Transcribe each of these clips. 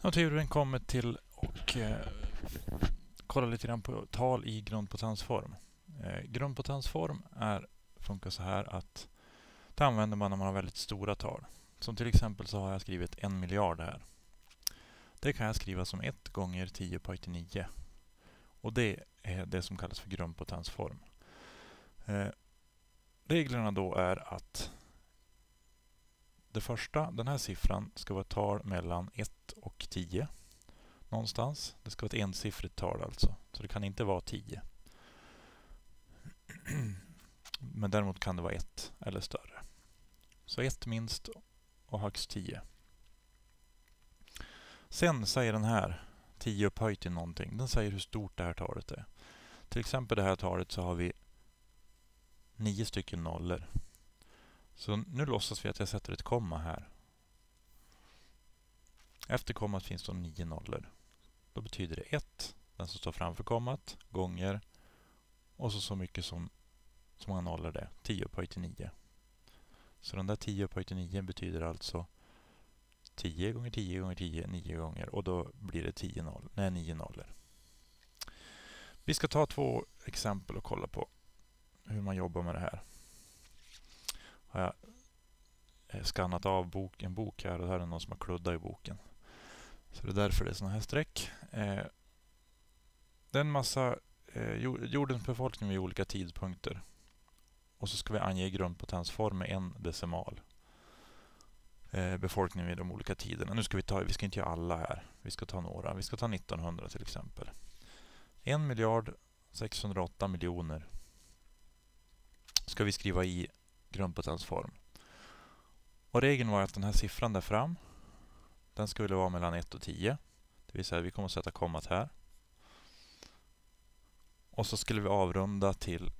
Nu har turen kommit till och eh, kollar lite grann på tal i grundpotensform. Eh, grundpotensform är, funkar så här att det använder man när man har väldigt stora tal. Som till exempel så har jag skrivit en miljard här. Det kan jag skriva som 1 gånger 10 på 9. Och det är det som kallas för grundpotensform. Eh, reglerna då är att det första, den här siffran, ska vara ett tal mellan 1 och 10. Någonstans. Det ska vara ett ensiffrigt tal alltså. Så det kan inte vara 10. Men däremot kan det vara 1 eller större. Så 1 minst och högst 10. Sen säger den här 10 upphöjt till någonting. Den säger hur stort det här talet är. Till exempel det här talet så har vi nio stycken nollor. Så nu låtsas vi att jag sätter ett komma här. Efter kommat finns då nio nollor. Då betyder det 1, den som står framför kommat, gånger och så så mycket som så många nollor det 10 upphöjt till 9. Så den där 10 upphöjt till 9 betyder alltså 10 gånger 10 gånger 10, 9 gånger och då blir det 10 noll, nej, 9 nollor. Vi ska ta två exempel och kolla på hur man jobbar med det här har jag eh, skannat av bok, en bok här och här är någon som har kluddat i boken. Så det är därför det är sådana här streck. Eh, det är en massa eh, jordens befolkning vid olika tidpunkter. Och så ska vi ange grundpotensform med en decimal. Eh, befolkningen vid de olika tiderna. Nu ska vi ta, vi ska inte göra alla här. Vi ska ta några. Vi ska ta 1900 till exempel. 1 miljard 608 miljoner ska vi skriva i Grundpotensform. Och regeln var att den här siffran där fram, den skulle vara mellan 1 och 10. Det vill säga vi kommer att sätta kommat här. Och så skulle vi avrunda till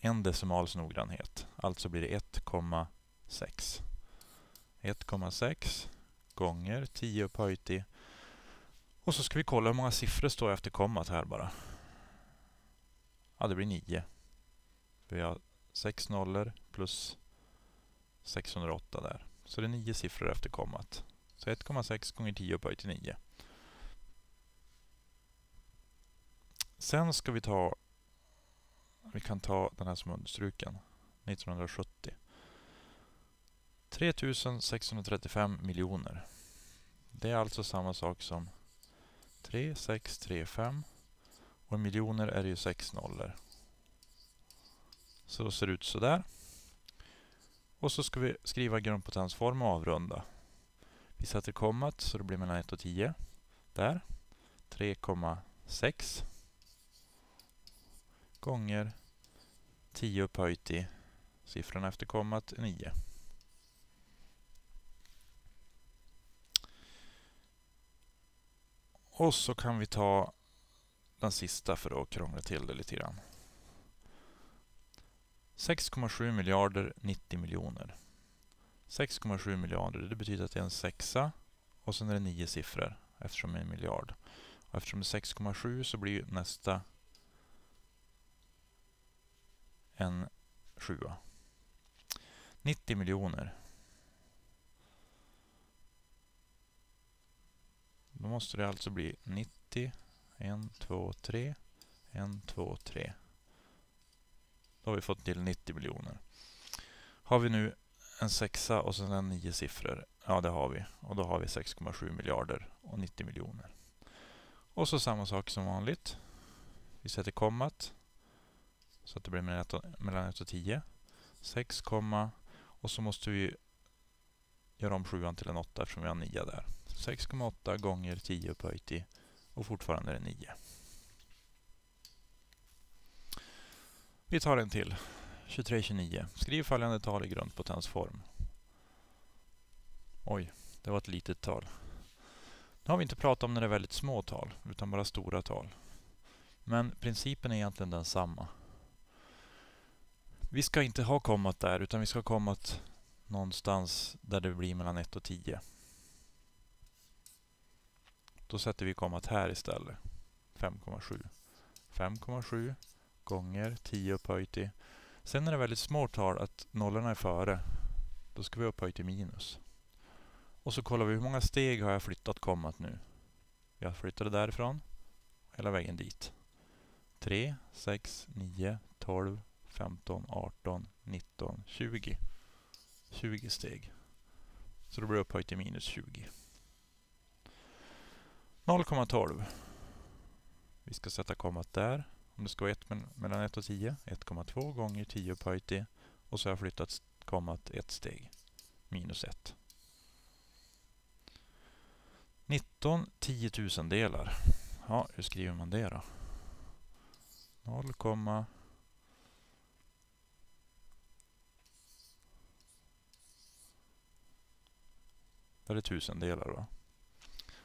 en decimals noggrannhet. Alltså blir det 1,6. 1,6 gånger 10 upphöjt i. och så ska vi kolla hur många siffror står efter kommat här bara. Ja, det blir 9. Vi har sex nollor plus 608 där. Så det är nio siffror efter kommat. Så 1,6 gånger 10 upphöjt till 9. Sen ska vi ta... Vi kan ta den här som understruken. 1970. 3635 miljoner. Det är alltså samma sak som 3635 och miljoner är ju sex nollor. Så det ser ut så där. Och så ska vi skriva grundpotensform och avrunda. Vi sätter kommat så det blir mellan 1 och 10. Där. 3,6 gånger 10 upphöjt i siffran efter kommat 9. Och så kan vi ta den sista för att krångla till det lite grann. 6,7 miljarder 90 miljoner. 6,7 miljarder, det betyder att det är en sexa och sen är det nio siffror eftersom det är en miljard. Och eftersom det är 6,7 så blir nästa en sjua. 90 miljoner. Då måste det alltså bli 90, 1, 2, 3, 1, 2, 3. Då har vi fått till 90 miljoner. Har vi nu en sexa och sen en nio siffror? Ja, det har vi. Och då har vi 6,7 miljarder och 90 miljoner. Och så samma sak som vanligt. Vi sätter kommat så att det blir mellan 1 och, mellan 1 och 10. 6, och så måste vi göra om 7 till en 8 eftersom vi har 9 där. 6,8 gånger 10 upphöjt i och fortfarande är det 9. Vi tar en till. 2329. Skriv följande tal i grundpotensform. Oj, det var ett litet tal. Nu har vi inte pratat om när det är väldigt små tal, utan bara stora tal. Men principen är egentligen densamma. Vi ska inte ha kommat där, utan vi ska ha kommat någonstans där det blir mellan 1 och 10. Då sätter vi kommat här istället. 5,7. 5,7 gånger 10 upphöjt till. Sen är det väldigt små tal att nollorna är före. Då ska vi upphöjt till minus. Och så kollar vi hur många steg har jag flyttat kommat nu. Jag flyttade därifrån hela vägen dit. 3, 6, 9, 12, 15, 18, 19, 20. 20 steg. Så då blir det upphöjt till minus 20. 0,12. Vi ska sätta kommat där om det ska vara ett, mellan 1 och 10, 1,2 gånger 10 parity och så har jag flyttat kommat ett steg, minus 1. 19 tiotusendelar. Ja, hur skriver man det då? 0, 0,... Där är tusendelar va?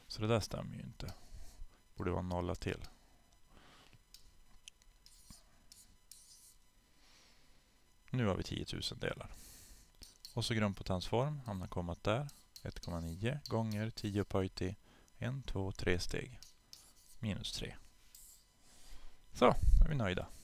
Så det där stämmer ju inte. Borde vara nolla till. Nu har vi 10 000 delar. Och så grundpotensform, hamnar kommat där. 1,9 gånger 10 upphöjt till 1, 2, 3 steg. Minus 3. Så, är vi nöjda.